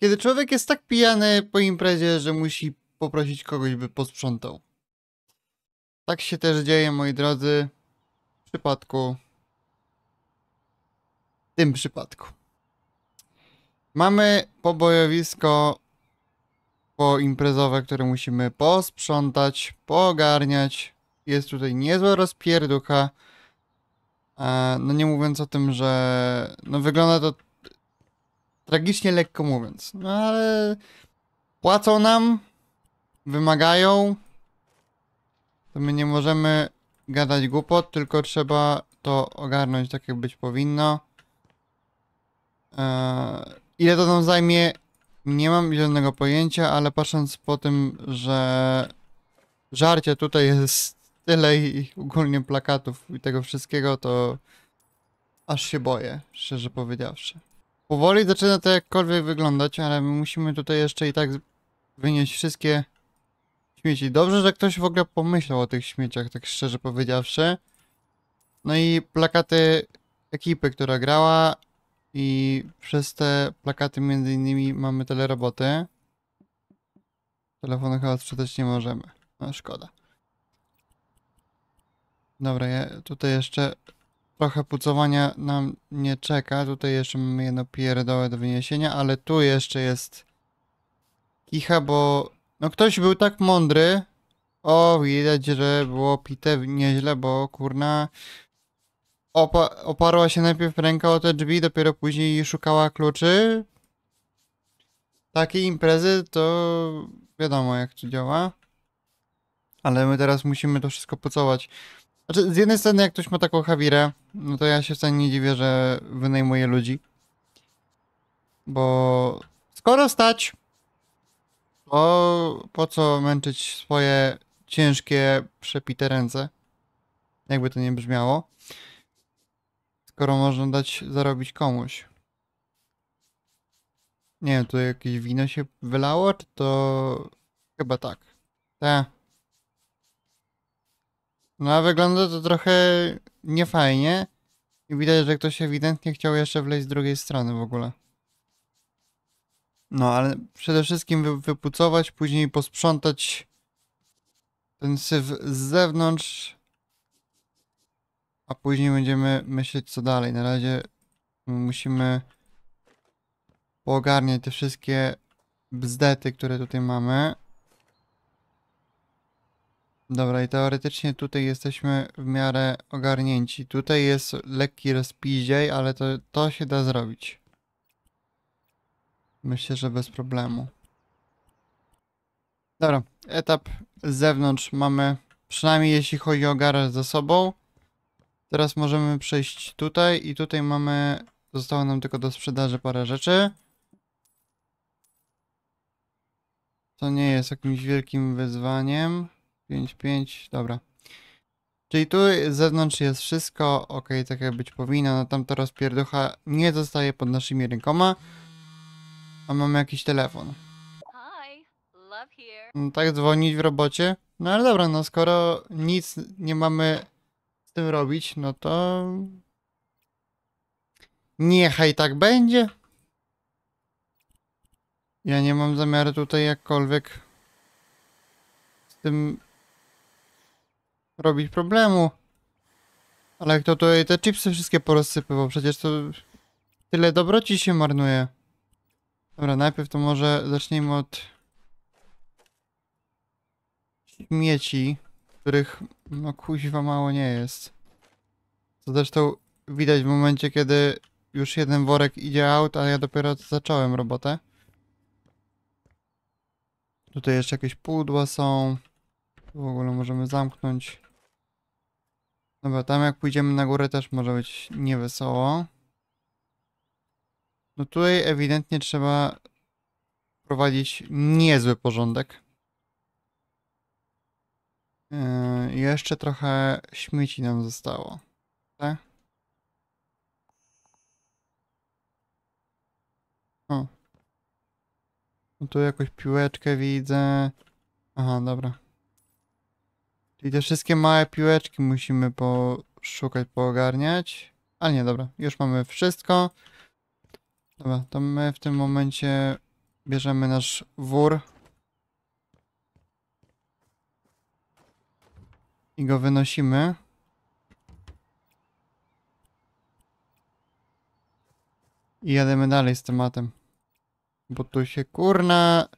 Kiedy człowiek jest tak pijany po imprezie, że musi poprosić kogoś, by posprzątał. Tak się też dzieje, moi drodzy, w przypadku. W tym przypadku. Mamy pobojowisko poimprezowe, które musimy posprzątać, pogarniać. Jest tutaj niezła rozpierducha. E, no nie mówiąc o tym, że no wygląda to Tragicznie lekko mówiąc. No ale płacą nam, wymagają, to my nie możemy gadać głupot, tylko trzeba to ogarnąć tak jak być powinno. Eee, ile to nam zajmie? Nie mam żadnego pojęcia, ale patrząc po tym, że żarcie tutaj jest tyle i ogólnie plakatów i tego wszystkiego, to aż się boję, szczerze powiedziawszy. Powoli zaczyna to jakkolwiek wyglądać, ale musimy tutaj jeszcze i tak wynieść wszystkie śmieci. Dobrze, że ktoś w ogóle pomyślał o tych śmieciach, tak szczerze powiedziawszy. No i plakaty ekipy, która grała i przez te plakaty między innymi mamy tyle roboty. Telefonu chyba sprzedać nie możemy. No szkoda. Dobra, ja tutaj jeszcze Trochę pucowania nam nie czeka. Tutaj jeszcze mamy jedno pierdołę do wyniesienia, ale tu jeszcze jest kicha, bo no ktoś był tak mądry. O, widać, że było pite nieźle, bo kurna opa oparła się najpierw ręka o te drzwi, dopiero później szukała kluczy. Takie imprezy to wiadomo jak to działa. Ale my teraz musimy to wszystko pocować. Znaczy, z jednej strony jak ktoś ma taką Hawirę, no to ja się wcale nie dziwię, że wynajmuję ludzi. Bo skoro stać, to po co męczyć swoje ciężkie, przepite ręce? Jakby to nie brzmiało. Skoro można dać zarobić komuś. Nie wiem, tu jakieś wino się wylało, czy to... Chyba tak. Tak. No a wygląda to trochę niefajnie. I widać, że ktoś ewidentnie chciał jeszcze wleźć z drugiej strony w ogóle. No, ale przede wszystkim wy wypucować, później posprzątać ten syf z zewnątrz. A później będziemy myśleć co dalej. Na razie musimy poogarniać te wszystkie bzdety, które tutaj mamy. Dobra, i teoretycznie tutaj jesteśmy w miarę ogarnięci. Tutaj jest lekki rozpizdziej, ale to, to się da zrobić. Myślę, że bez problemu. Dobra, etap z zewnątrz mamy, przynajmniej jeśli chodzi o garaż za sobą. Teraz możemy przejść tutaj i tutaj mamy, zostało nam tylko do sprzedaży parę rzeczy. To nie jest jakimś wielkim wyzwaniem. 5, 5, dobra. Czyli tu zewnątrz jest wszystko, ok, tak jak być powinno, no tamta rozpierducha nie zostaje pod naszymi rękoma. A mamy jakiś telefon. No, tak dzwonić w robocie? No ale dobra, no skoro nic nie mamy z tym robić, no to... Niechaj tak będzie. Ja nie mam zamiaru tutaj jakkolwiek z tym robić problemu. Ale kto tutaj te chipsy wszystkie porozsypywał? Przecież to tyle dobroci się marnuje. Dobra, najpierw to może zacznijmy od śmieci, których no kuźwa mało nie jest. Co zresztą widać w momencie, kiedy już jeden worek idzie out, a ja dopiero zacząłem robotę. Tutaj jeszcze jakieś pudła są. W ogóle możemy zamknąć. Dobra, tam jak pójdziemy na górę też może być niewesoło. No tutaj ewidentnie trzeba prowadzić niezły porządek. Yy, jeszcze trochę śmieci nam zostało. Tak? O. No tu jakąś piłeczkę widzę. Aha, dobra. Czyli te wszystkie małe piłeczki musimy poszukać, poogarniać. Ale nie, dobra, już mamy wszystko. Dobra, to my w tym momencie bierzemy nasz wór. I go wynosimy. I jademy dalej z tematem. Bo tu się kurna...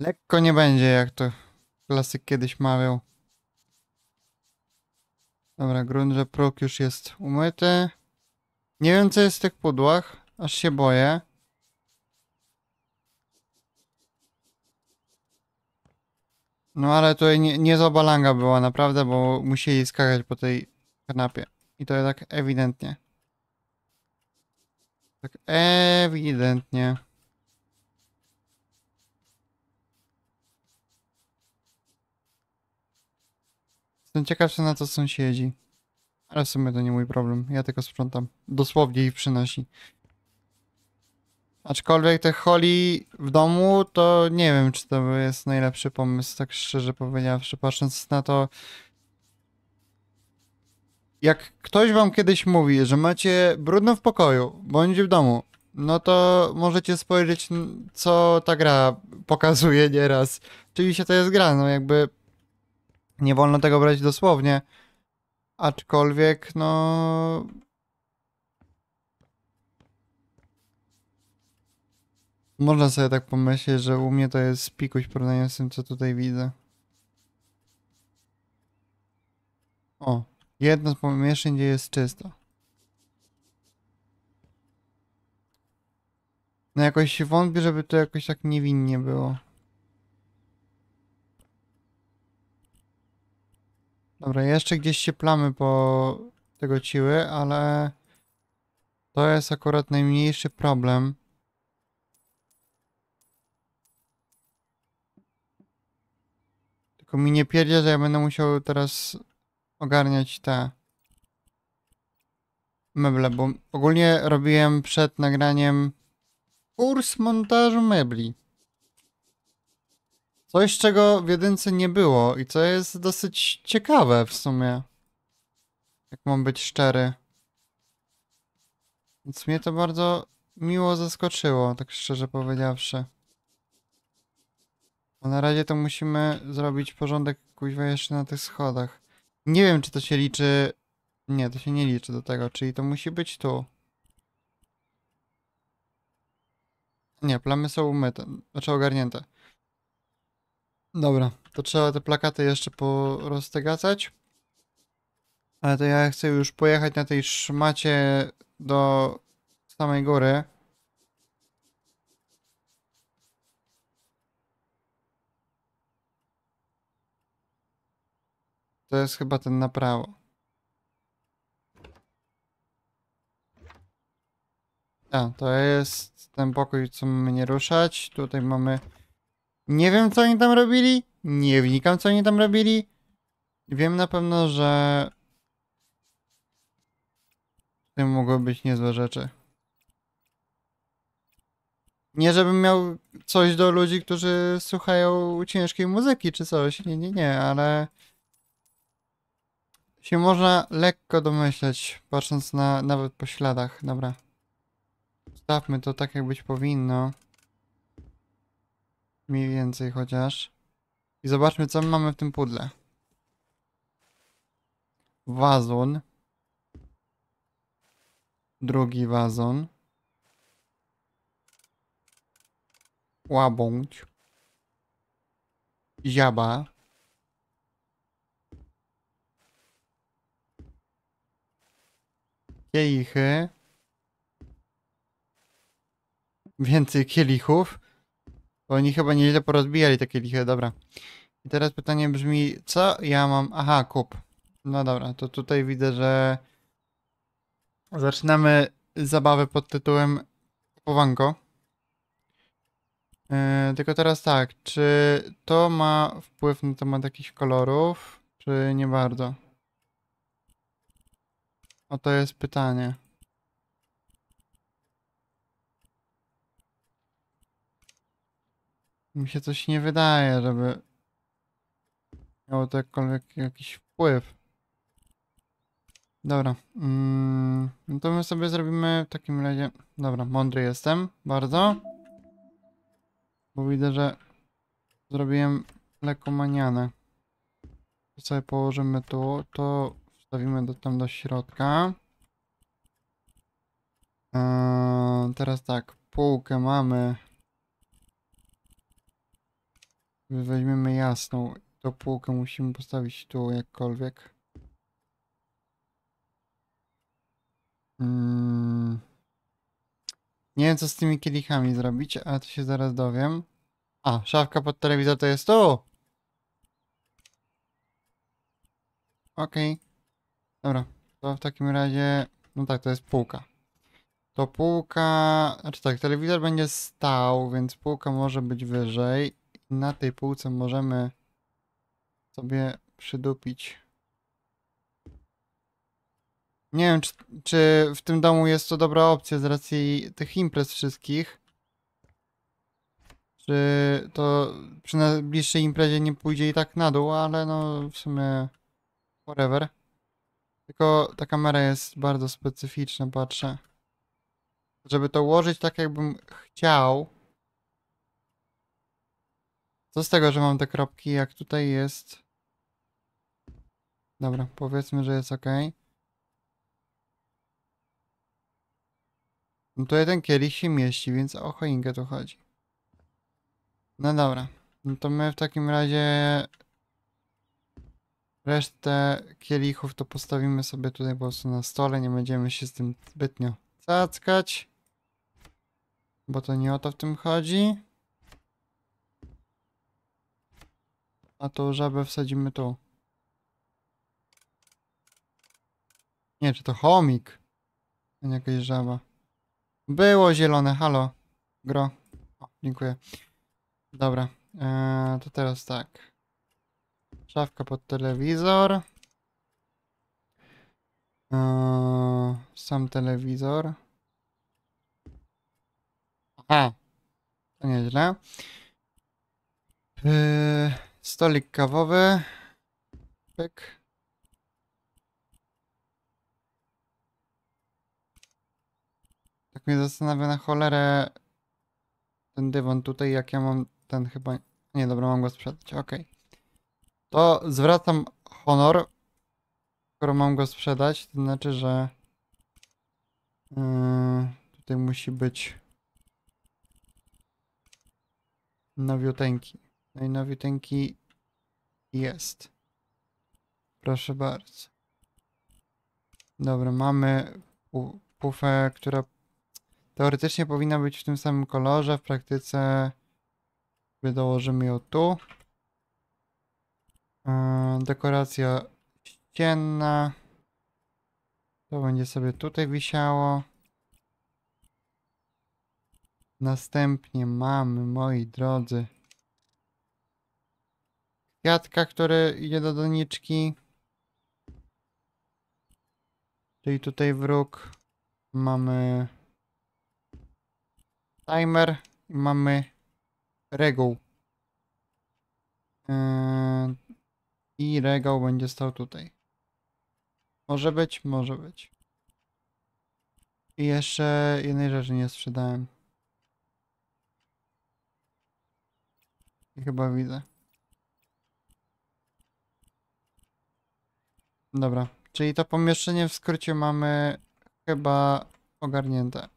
Lekko nie będzie jak to Klasyk kiedyś mawiał. Dobra, grunt, że próg już jest umyty. Nie wiem, co jest w tych pudłach. Aż się boję. No ale tutaj nie, za balanga była naprawdę, bo musieli skakać po tej kanapie. I to jest tak ewidentnie. Tak ewidentnie. Jestem ciekaw, na są sąsiedzi. Ale w sumie to nie mój problem. Ja tylko sprzątam. Dosłownie ich przynosi. Aczkolwiek te holi w domu, to nie wiem, czy to jest najlepszy pomysł, tak szczerze powiedziawszy, patrząc na to. Jak ktoś wam kiedyś mówi, że macie brudno w pokoju, bądź w domu, no to możecie spojrzeć, co ta gra pokazuje nieraz. Oczywiście to jest gra, no jakby nie wolno tego brać dosłownie. Aczkolwiek, no. Można sobie tak pomyśleć, że u mnie to jest pikuś w porównaniu z tym, co tutaj widzę. O, jedno z pomieszczeń, gdzie jest czysto. No jakoś się wątpię, żeby to jakoś tak niewinnie było. Dobra, jeszcze gdzieś się plamy po tego ciły, ale to jest akurat najmniejszy problem. Tylko mi nie pierdzie, że ja będę musiał teraz ogarniać te meble, bo ogólnie robiłem przed nagraniem kurs montażu mebli. Coś, czego w jedynce nie było i co jest dosyć ciekawe w sumie. Jak mam być szczery. Więc mnie to bardzo miło zaskoczyło, tak szczerze powiedziawszy. A na razie to musimy zrobić porządek kuźwa jeszcze na tych schodach. Nie wiem, czy to się liczy... Nie, to się nie liczy do tego, czyli to musi być tu. Nie, plamy są umyte, znaczy ogarnięte. Dobra, to trzeba te plakaty jeszcze poroztegacać. Ale to ja chcę już pojechać na tej szmacie do samej góry. To jest chyba ten na prawo. A, to jest ten pokój, co mamy nie ruszać. Tutaj mamy nie wiem, co oni tam robili. Nie wnikam, co oni tam robili. Wiem na pewno, że... W tym mogły być niezłe rzeczy. Nie, żebym miał coś do ludzi, którzy słuchają ciężkiej muzyki czy coś. Nie, nie, nie, ale się można lekko domyśleć, patrząc na nawet po śladach. Dobra. Stawmy to tak, jak być powinno. Mniej więcej chociaż. I zobaczmy, co my mamy w tym pudle. Wazon. Drugi wazon. Łabądź. Ziaba. Kielichy. Więcej kielichów. Bo oni chyba nieźle porozbijali takie liche, dobra. I teraz pytanie brzmi, co ja mam? Aha, kup. No dobra, to tutaj widzę, że zaczynamy zabawę pod tytułem kupowanko. Yy, e, tylko teraz tak, czy to ma wpływ na temat jakichś kolorów, czy nie bardzo? O to jest pytanie. mi się coś nie wydaje, żeby miało to jakkolwiek jakiś wpływ. Dobra, mm, no to my sobie zrobimy w takim razie... Dobra, mądry jestem, bardzo. Bo widzę, że zrobiłem lekko manianę. To sobie położymy tu, to wstawimy do, tam do środka. Eee, teraz tak, półkę mamy Weźmiemy jasną. Tą półkę musimy postawić tu jakkolwiek. Mm. Nie wiem co z tymi kielichami zrobić, ale to się zaraz dowiem. A, szafka pod telewizor to jest tu! Okej. Okay. Dobra, to w takim razie... No tak, to jest półka. To półka... Znaczy tak, telewizor będzie stał, więc półka może być wyżej na tej półce możemy sobie przydupić. Nie wiem, czy, czy, w tym domu jest to dobra opcja z racji tych imprez wszystkich. Czy to przy najbliższej imprezie nie pójdzie i tak na dół, ale no w sumie whatever. Tylko ta kamera jest bardzo specyficzna, patrzę. Żeby to ułożyć tak, jakbym chciał, co z tego, że mam te kropki, jak tutaj jest... Dobra, powiedzmy, że jest ok. No tutaj ten kielich się mieści, więc o choinkę tu chodzi. No dobra, no to my w takim razie resztę kielichów to postawimy sobie tutaj po prostu na stole, nie będziemy się z tym zbytnio cackać, bo to nie o to w tym chodzi. A to żabę wsadzimy tu. Nie, czy to chomik? A nie jakaś żaba. Było zielone, halo. Gro. O, dziękuję. Dobra, eee, to teraz tak. Szafka pod telewizor. Eee, sam telewizor. Aha, to nieźle. Eee, Stolik kawowy. Pyk. Tak mnie zastanawia na cholerę ten dywan tutaj, jak ja mam ten chyba... Nie, dobra, mam go sprzedać, ok. To zwracam honor. Skoro mam go sprzedać, to znaczy, że... Yy, tutaj musi być... Nowiuteńki. No i nowitenki jest. Proszę bardzo. Dobra, mamy pufę, która teoretycznie powinna być w tym samym kolorze, w praktyce dołożymy ją tu. E, dekoracja ścienna. To będzie sobie tutaj wisiało. Następnie mamy, moi drodzy, Jatka, który idzie do doniczki. Czyli tutaj wróg. Mamy timer i mamy reguł. Yy, I regał będzie stał tutaj. Może być, może być. I jeszcze jednej rzeczy nie sprzedałem. I chyba widzę. Dobra, czyli to pomieszczenie w skrócie mamy chyba ogarnięte.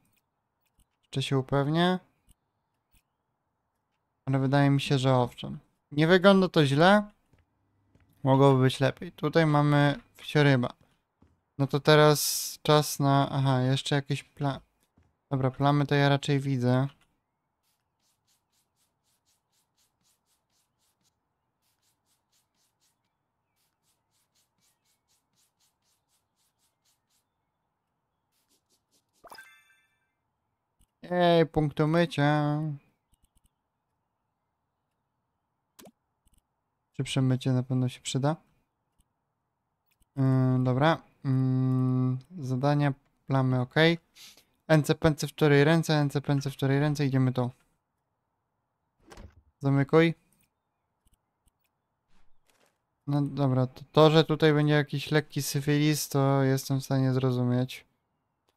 Czy się upewnię? Ale wydaje mi się, że owszem. Nie wygląda to źle. Mogłoby być lepiej. Tutaj mamy wsioryba. No to teraz czas na... Aha, jeszcze jakieś pla... Dobra, plamy to ja raczej widzę. Ej, punktu mycia. Czy przemycie na pewno się przyda? Yy, dobra. Yy, zadania, plamy ok. NCPNC w cztery ręce, NCPNC w cztery ręce, idziemy to. Zamykuj. No dobra, to, to, że tutaj będzie jakiś lekki syfilis, to jestem w stanie zrozumieć.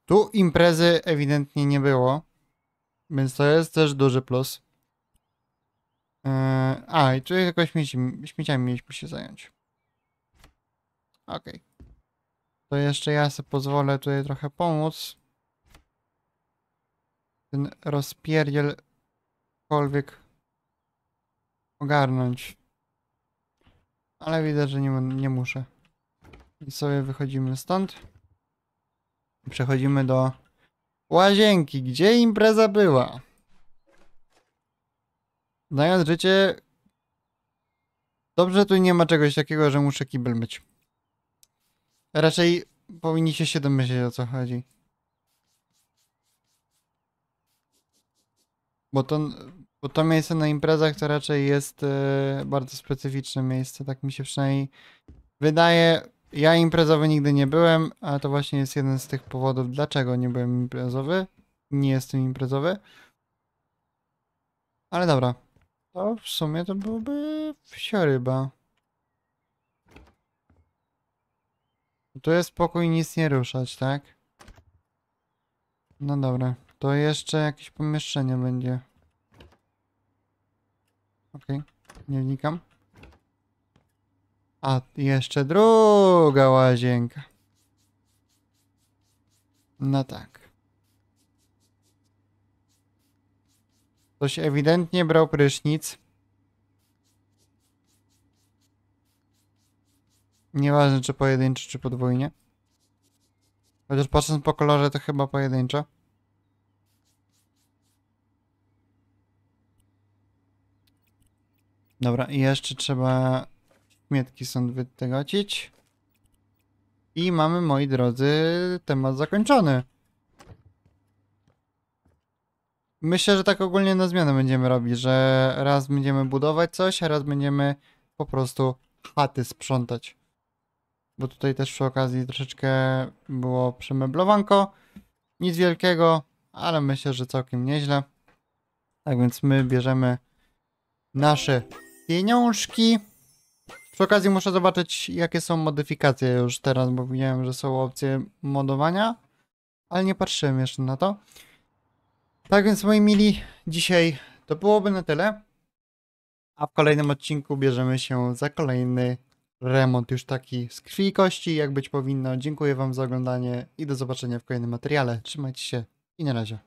Tu imprezy ewidentnie nie było. Więc to jest też duży plus. Yy, a, i tutaj jakoś śmieci, śmieciami mieliśmy się zająć. Okej. Okay. To jeszcze ja sobie pozwolę tutaj trochę pomóc. Ten rozpierdziel cokolwiek ogarnąć. Ale widać, że nie, nie muszę. I sobie wychodzimy stąd. Przechodzimy do Łazienki, gdzie impreza była? Znając życie... Dobrze, tu nie ma czegoś takiego, że muszę kibel myć. Raczej powinniście się domyśleć o co chodzi. Bo to, bo to miejsce na imprezach to raczej jest e, bardzo specyficzne miejsce, tak mi się przynajmniej wydaje. Ja imprezowy nigdy nie byłem, a to właśnie jest jeden z tych powodów, dlaczego nie byłem imprezowy. Nie jestem imprezowy. Ale dobra. To w sumie to byłoby wsioryba. Tu jest spokój nic nie ruszać, tak? No dobra. To jeszcze jakieś pomieszczenie będzie. Okej. Okay. Nie wnikam. A jeszcze druga łazienka. No tak. Ktoś ewidentnie brał prysznic. Nieważne czy pojedynczo, czy podwójnie. Chociaż patrząc po kolorze to chyba pojedynczo. Dobra, i jeszcze trzeba mietki są wytracić. I mamy, moi drodzy, temat zakończony. Myślę, że tak ogólnie na zmianę będziemy robić, że raz będziemy budować coś, a raz będziemy po prostu chaty sprzątać. Bo tutaj też przy okazji troszeczkę było przemeblowanko. Nic wielkiego, ale myślę, że całkiem nieźle. Tak więc my bierzemy nasze pieniążki. Przy okazji muszę zobaczyć, jakie są modyfikacje już teraz, bo widziałem, że są opcje modowania, ale nie patrzyłem jeszcze na to. Tak więc, moi mili, dzisiaj to byłoby na tyle. A w kolejnym odcinku bierzemy się za kolejny remont, już taki z krwi i kości, jak być powinno. Dziękuję Wam za oglądanie i do zobaczenia w kolejnym materiale. Trzymajcie się i na razie.